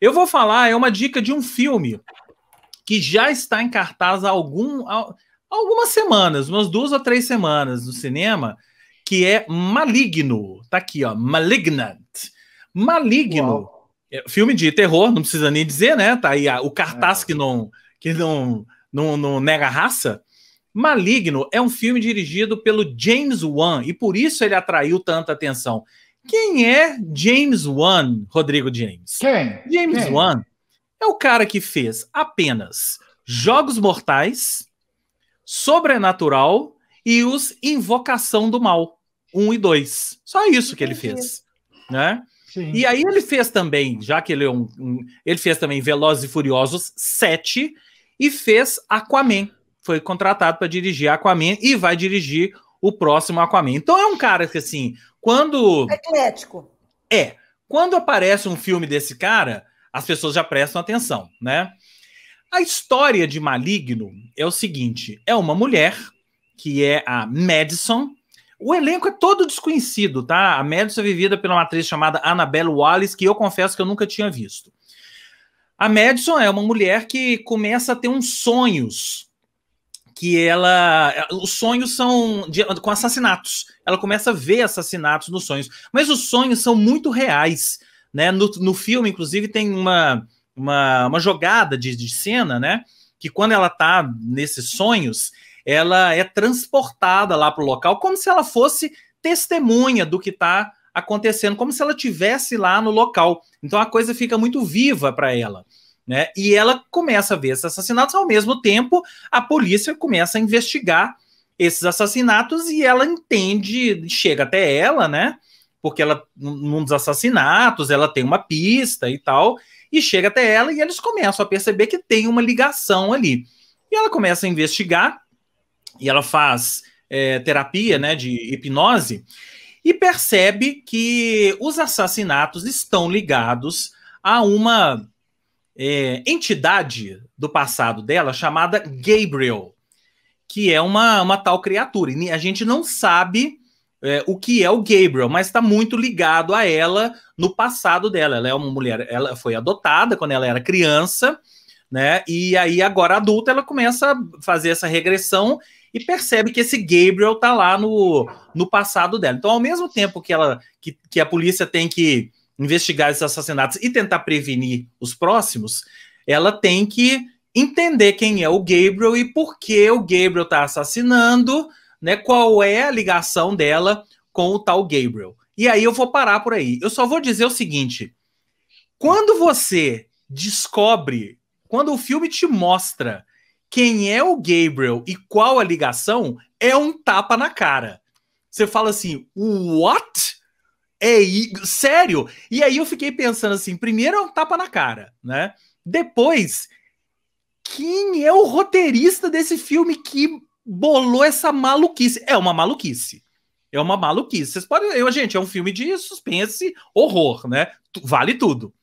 Eu vou falar, é uma dica de um filme que já está em cartaz há, algum, há algumas semanas, umas duas ou três semanas no cinema, que é Maligno. Tá aqui, ó, Malignant. Maligno. É filme de terror, não precisa nem dizer, né? Tá aí o cartaz é. que não que não, não, não nega raça. Maligno é um filme dirigido pelo James Wan e por isso ele atraiu tanta atenção. Quem é James Wan, Rodrigo James? Quem? James Quem? Wan é o cara que fez apenas Jogos Mortais, Sobrenatural e os Invocação do Mal 1 e 2. Só isso que ele fez, né? Sim. E aí ele fez também, já que ele é um, um, ele fez também Velozes e Furiosos 7 e fez Aquaman. Foi contratado para dirigir Aquaman e vai dirigir o próximo Aquaman. Então é um cara que, assim, quando. Eclético. É. Quando aparece um filme desse cara, as pessoas já prestam atenção, né? A história de Maligno é o seguinte: é uma mulher, que é a Madison. O elenco é todo desconhecido, tá? A Madison é vivida pela uma atriz chamada Annabelle Wallace que eu confesso que eu nunca tinha visto. A Madison é uma mulher que começa a ter uns sonhos que ela. É, os sonhos são de, com assassinatos. Ela começa a ver assassinatos nos sonhos. Mas os sonhos são muito reais. Né? No, no filme, inclusive, tem uma, uma, uma jogada de, de cena, né? Que quando ela tá nesses sonhos, ela é transportada lá para o local, como se ela fosse testemunha do que está acontecendo, como se ela tivesse lá no local. Então a coisa fica muito viva para ela. Né? E ela começa a ver esses assassinatos, ao mesmo tempo, a polícia começa a investigar esses assassinatos e ela entende, chega até ela, né? Porque ela, num dos assassinatos, ela tem uma pista e tal, e chega até ela e eles começam a perceber que tem uma ligação ali. E ela começa a investigar e ela faz é, terapia, né, de hipnose e percebe que os assassinatos estão ligados a uma é, entidade do passado dela chamada Gabriel, que é uma, uma tal criatura. E a gente não sabe é, o que é o Gabriel, mas está muito ligado a ela no passado dela. Ela é uma mulher, ela foi adotada quando ela era criança, né? E aí, agora adulta, ela começa a fazer essa regressão e percebe que esse Gabriel tá lá no, no passado dela. Então, ao mesmo tempo que ela que, que a polícia tem que investigar esses assassinatos e tentar prevenir os próximos, ela tem que entender quem é o Gabriel e por que o Gabriel está assassinando, né? Qual é a ligação dela com o tal Gabriel. E aí eu vou parar por aí. Eu só vou dizer o seguinte: quando você descobre, quando o filme te mostra quem é o Gabriel e qual a ligação, é um tapa na cara. Você fala assim, what? É sério. E aí eu fiquei pensando assim: primeiro é um tapa na cara, né? Depois, quem é o roteirista desse filme que bolou essa maluquice? É uma maluquice. É uma maluquice. Vocês podem. Eu, gente, é um filme de suspense, horror, né? Vale tudo.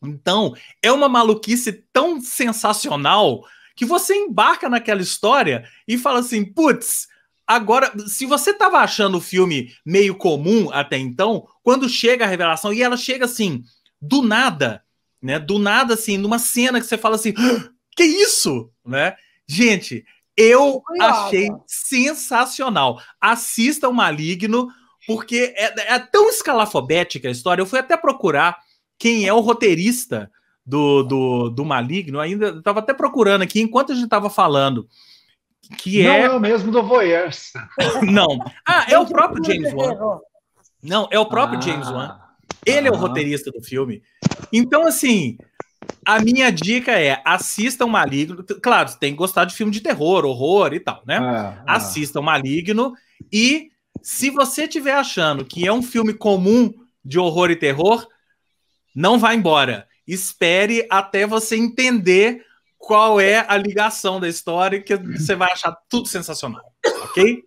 Então, é uma maluquice tão sensacional que você embarca naquela história e fala assim: putz, Agora, se você tava achando o filme meio comum até então, quando chega a revelação, e ela chega assim, do nada, né? Do nada, assim, numa cena que você fala assim, ah, que isso? Né? Gente, eu achei sensacional. Assista o Maligno, porque é, é, tão escalafobética a história. Eu fui até procurar quem é o roteirista do, do, do Maligno, ainda estava até procurando aqui, enquanto a gente estava falando que não é... é o mesmo do Voyeurs. não. Ah, é, é o próprio James Wan. Não, ah, é o próprio ah, James Wan. Ele ah. é o roteirista do filme. Então, assim, a minha dica é: assistam Maligno. Claro, tem que gostar de filme de terror, horror e tal, né? Ah, ah. assistam Maligno. E se você estiver achando que é um filme comum de horror e terror, não vá embora. Espere até você entender qual é a ligação da história, que você vai achar tudo sensacional, ok?